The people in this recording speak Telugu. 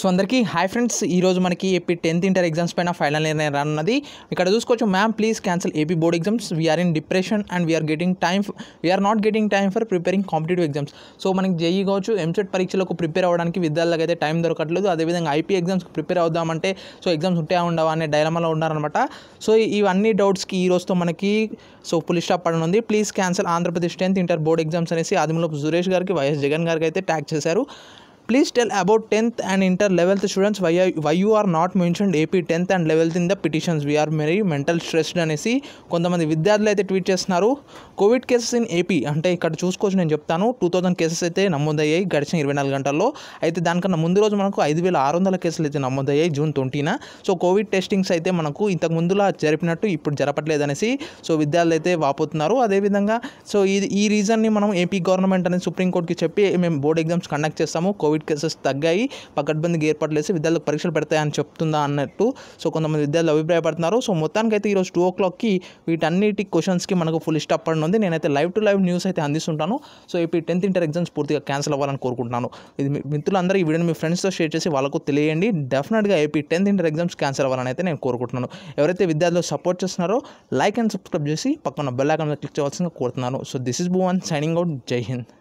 సో అందరికీ హాయ్ ఫ్రెండ్స్ ఈరోజు మనకి ఏపీ టెన్త్ ఇంటర్ ఎగ్జామ్స్ పైన ఫైనల్ నిర్ణయం రానున్నది ఇక్కడ చూసుకోవచ్చు ma'am please cancel AP board exams we are in depression and we are getting time we are not getting time for preparing competitive exams so మనకి జేఈ e కావచ్చు ఎంసెట్ పరీక్షలకు ప్రిపేర్ అవ్వడానికి విద్యార్థులకు అయితే టైం దొరకట్లేదు అదేవిధంగా ఐపీ ఎగ్జామ్స్కి ప్రిపేర్ అవుదామంటే సో ఎగ్జామ్స్ ఉంటాయా ఉండవా అనే డైలమాలో ఉన్నారనమాట సో ఇవన్నీ డౌట్స్కి ఈ రోజుతో మనకి సో పులి స్టాప్ ఉంది please cancel Andhra Pradesh tenth inter board exams అనేసి ఆదిమూలపు సురేష్ గారికి వైఎస్ జగన్ గారికి అయితే ట్యాగ్ చేశారు please tell about tenth and inter eleventh students why why you are not mentioned AP tenth and eleventh in the petitions we are very mental stressed అనేసి కొంతమంది విద్యార్థులు అయితే ట్వీట్ చేస్తున్నారు కోవిడ్ కేసెస్ ఇన్ ఏపీ అంటే ఇక్కడ చూసుకోవచ్చు నేను చెప్తాను టూ థౌసండ్ కేసెస్ అయితే నమోదయ్యాయి గడిచిన ఇరవై నాలుగు గంటల్లో అయితే దానికన్నా ముందు రోజు మనకు ఐదు వేల ఆరు వందల కేసులు అయితే నమోదయ్యాయి June twenty so covid testings అయితే మనకు ఇంతకు ముందులా జరిపినట్టు ఇప్పుడు జరపట్లేదు అనేసి సో విద్యార్థులు అయితే వాపోతున్నారు అదేవిధంగా సో ఇది ఈ రీజన్ని మనం ఏపీ గవర్నమెంట్ అనేది సుప్రీంకోర్టుకి చెప్పి మేము బోర్డ్ ఎగ్జామ్స్ కండక్ట్ చేస్తాము కోవిడ్ కోవిడ్ కేసెస్ తగ్గాయి పకడ్బందీకి ఏర్పాటు చేసి విద్యార్థులకు పరీక్షలు పెడతాయని చెప్తుందా అన్నట్టు సో కొంతమంది విద్యార్థులు అభిప్రాయపడుతున్నారు సో మొత్తానికి అయితే ఈరోజు టూ ఓ క్లాక్కి వీటన్నిటి క్వశ్చన్స్కి మనకు ఫుల్ స్టాప్ పడి ఉంది నేనైతే లైవ్ టు లైవ్ న్యూస్ అయితే అందిస్తుంటాను so AP tenth inter exams పూర్తిగా క్యాన్సిల్ అవ్వాలని కోరుకుంటున్నాను ఇది మిత్రులందరూ ఈ వీడియోని మీ ఫ్రెండ్స్తో షేర్ చేసి వాళ్ళకు తెలియండి డెఫినెట్గా AP tenth inter exams cancel అవ్వాలని అయితే నేను కోరుకుంటున్నాను ఎవరైతే విద్యార్థులు సపోర్ట్ చేస్తున్నారో లైక్ అండ్ సబ్స్క్రైబ్ చేసి పక్కన బెల్ ఐకాన్ క్లిక్ చేయాల్సిందిగా కోరుతున్నాను so this is Bhuvan signing out Jai Hind